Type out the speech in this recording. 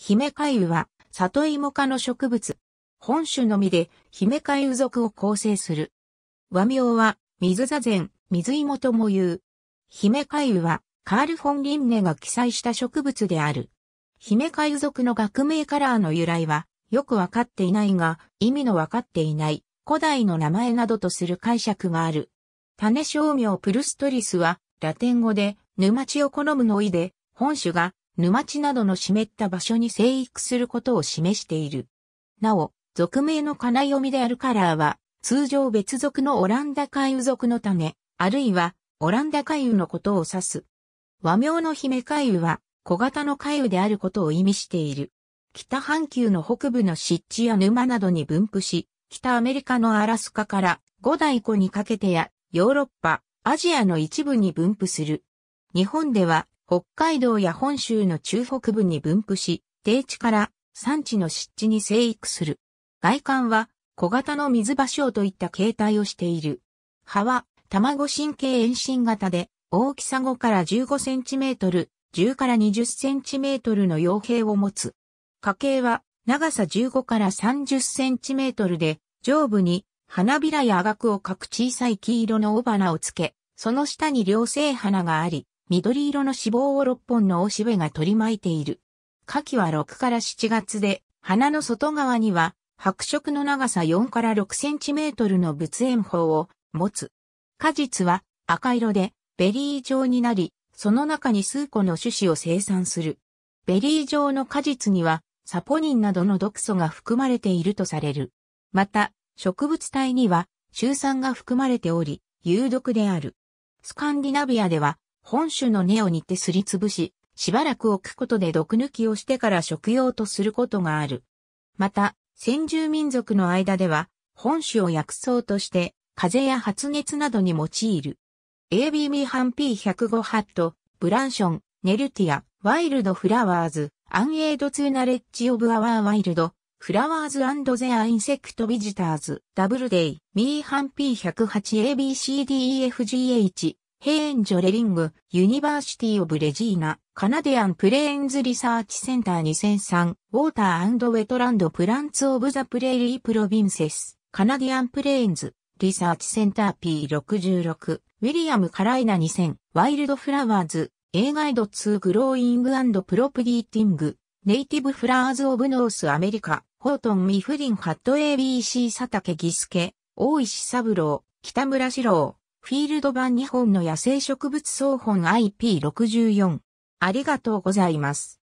ヒメカユは、里芋科の植物。本種のみで、ヒメカユ属を構成する。和名は、水座禅、水芋とも言う。ヒメカユは、カール・フォン・リンネが記載した植物である。ヒメカユ属の学名カラーの由来は、よくわかっていないが、意味のわかっていない、古代の名前などとする解釈がある。種商名プルストリスは、ラテン語で、沼地を好むの意で、本種が、沼地などの湿った場所に生育することを示している。なお、俗名の金読みであるカラーは、通常別属のオランダ海雨属の種、あるいは、オランダ海雨のことを指す。和名の姫海雨は、小型の海雨であることを意味している。北半球の北部の湿地や沼などに分布し、北アメリカのアラスカから五大湖にかけてや、ヨーロッパ、アジアの一部に分布する。日本では、北海道や本州の中北部に分布し、低地から山地の湿地に生育する。外観は小型の水場所といった形態をしている。葉は卵神経遠心型で大きさ5から15センチメートル、10から20センチメートルの傭兵を持つ。花茎は長さ15から30センチメートルで上部に花びらやあがくを描く小さい黄色の尾花をつけ、その下に両生花があり、緑色の脂肪を6本のおしべが取り巻いている。夏季は6から7月で、花の外側には白色の長さ4から6センチメートルの仏炎法を持つ。果実は赤色でベリー状になり、その中に数個の種子を生産する。ベリー状の果実にはサポニンなどの毒素が含まれているとされる。また、植物体には、中酸が含まれており、有毒である。スカンディナビアでは、本種の根を煮てすりつぶし、しばらく置くことで毒抜きをしてから食用とすることがある。また、先住民族の間では、本種を薬草として、風邪や発熱などに用いる。AB ミハン P105 ハット、ブランション、ネルティア、ワイルドフラワーズ、アンエイドツーナレッジオブアワーワイルド、フラワーズゼアインセクトビジターズ、ダブルデイ、ミーハン P108ABCDEFGH、ヘーンジョレリング、ユニバーシティオブレジーナ、カナディアンプレーンズリサーチセンター2003、ウォーターウェトランドプランツオブザプレイリープロビンセス、カナディアンプレーンズ、リサーチセンター P66、ウィリアム・カライナ2000、ワイルドフラワーズ、A ガイド2グローイングプロプリーティング、ネイティブフラワーズオブノースアメリカ、ホートン・ミフリン・ハット ABC 佐竹義ケ、大石三郎、北村志郎、フィールド版日本の野生植物総本 IP64。ありがとうございます。